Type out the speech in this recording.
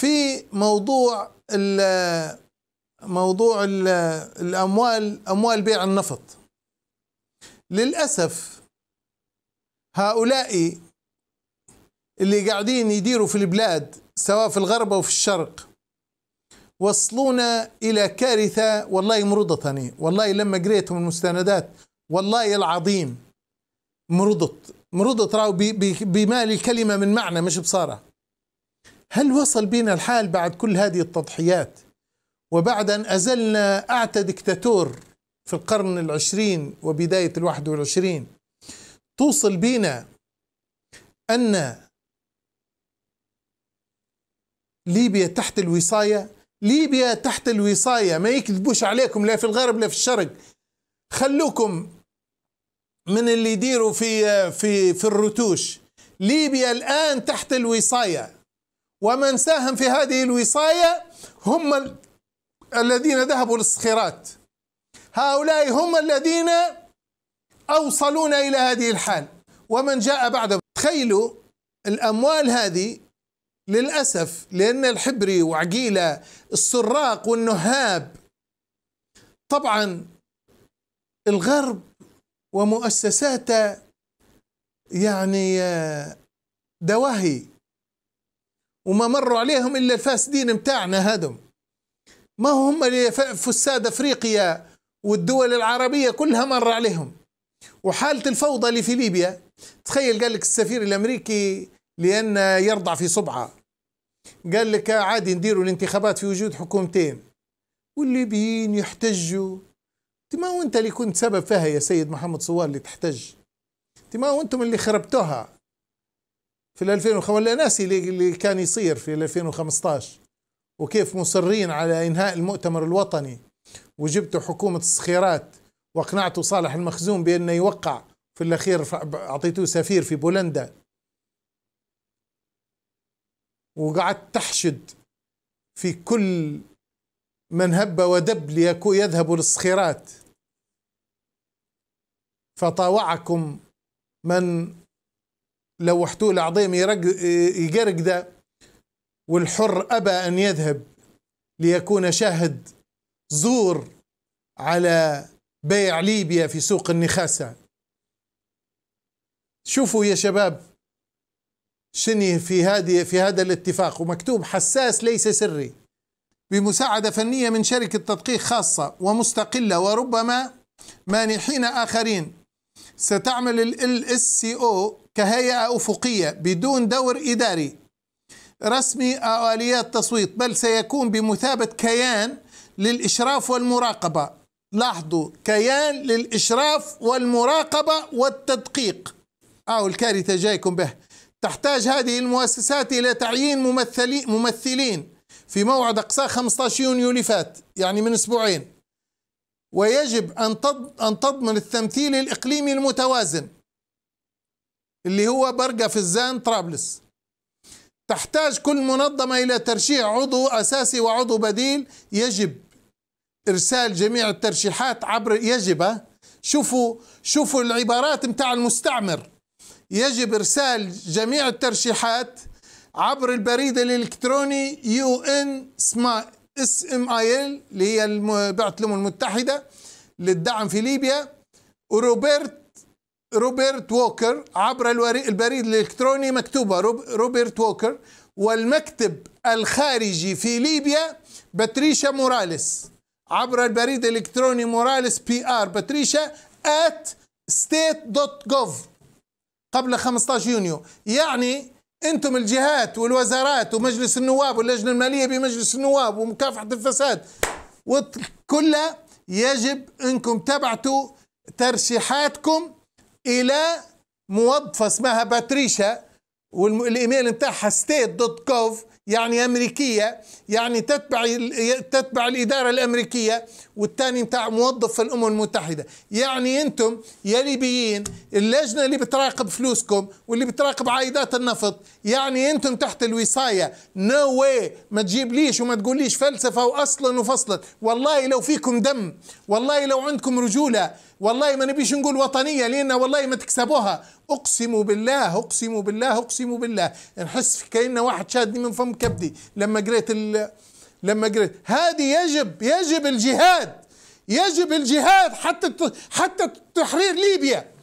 في موضوع ال موضوع ال الاموال اموال بيع النفط للاسف هؤلاء اللي قاعدين يديروا في البلاد سواء في الغرب او في الشرق وصلونا الى كارثه والله مرضتني والله لما قريتهم المستندات والله العظيم مرضت مرضت راو بمال الكلمه من معنى مش بصاره هل وصل بنا الحال بعد كل هذه التضحيات وبعد أن أزلنا أعتى دكتاتور في القرن العشرين وبداية الواحد والعشرين توصل بنا أن ليبيا تحت الوصاية ليبيا تحت الوصاية ما يكذبوش عليكم لا في الغرب لا في الشرق خلوكم من اللي يديروا في في في الرتوش ليبيا الآن تحت الوصاية ومن ساهم في هذه الوصاية هم الذين ذهبوا للصخيرات هؤلاء هم الذين أوصلونا إلى هذه الحال ومن جاء بعد تخيلوا الأموال هذه للأسف لأن الحبري وعقيلة السراق والنهاب طبعا الغرب ومؤسساته يعني آه، دواهي وما مروا عليهم الا الفاسدين متاعنا هذم ما هم فساد افريقيا والدول العربيه كلها مر عليهم وحاله الفوضى اللي في ليبيا تخيل قال لك السفير الامريكي لان يرضع في صبعه قال لك عادي نديروا الانتخابات في وجود حكومتين والليبيين يحتجوا ما وانت اللي كنت سبب فيها يا سيد محمد صوار اللي تحتج ما وانتم اللي خربتوها في ال 2005 ولا ناسي اللي كان يصير في ال 2015 وكيف مصرين على انهاء المؤتمر الوطني وجبتوا حكومه الصخيرات واقنعتوا صالح المخزوم بانه يوقع في الاخير اعطيتوه سفير في بولندا وقعدت تحشد في كل من هب ودب يذهبوا للصخيرات فطاوعكم من لو احتول يقرق يقرقده والحر أبى أن يذهب ليكون شاهد زور على بيع ليبيا في سوق النخاسة شوفوا يا شباب شني في هذه في هذا الاتفاق ومكتوب حساس ليس سري بمساعدة فنية من شركة تدقيق خاصة ومستقلة وربما مانحين آخرين ستعمل ال سي او كهيئة أفقية بدون دور إداري رسمي أو آليات تصويت بل سيكون بمثابة كيان للإشراف والمراقبة لاحظوا كيان للإشراف والمراقبة والتدقيق أو الكارثة جايكم به تحتاج هذه المؤسسات إلى تعيين ممثلين, ممثلين في موعد أقصاه 15 يونيو لفات يعني من أسبوعين ويجب أن تضمن التمثيل الإقليمي المتوازن اللي هو برقة فزان طرابلس تحتاج كل منظمة إلى ترشيح عضو أساسي وعضو بديل يجب إرسال جميع الترشيحات عبر يجب شوفوا شوفوا العبارات متاع المستعمر يجب إرسال جميع الترشيحات عبر البريد الإلكتروني يو إن اس ام اي ال اللي هي بعثة الأمم المتحدة للدعم في ليبيا وروبرت روبرت ووكر عبر البريد الإلكتروني مكتوبة روبرت ووكر والمكتب الخارجي في ليبيا باتريشا موراليس عبر البريد الإلكتروني موراليس بي آر باتريشا at state.gov قبل 15 يونيو يعني انتم الجهات والوزارات ومجلس النواب واللجنه الماليه بمجلس النواب ومكافحه الفساد وكلها يجب انكم تبعتوا ترشيحاتكم الى موظفه اسمها باتريشا والايميل بتاعها ستيت دوت كوف يعني امريكيه يعني تتبع تتبع الاداره الامريكيه والثاني بتاع موظف في الامم المتحده يعني انتم يا ليبيين اللجنه اللي بتراقب فلوسكم واللي بتراقب عائدات النفط يعني انتم تحت الوصايه نو no واي ما تجيبليش وما تقوليش فلسفه واصلا وفصلا والله لو فيكم دم والله لو عندكم رجوله والله ما نبيش نقول وطنيه لان والله ما تكسبوها اقسم بالله اقسم بالله اقسم بالله نحس كأن واحد شادني من فم كبدي لما قريت لما قريت هذه يجب يجب الجهاد يجب الجهاد حتى حتى تحرير ليبيا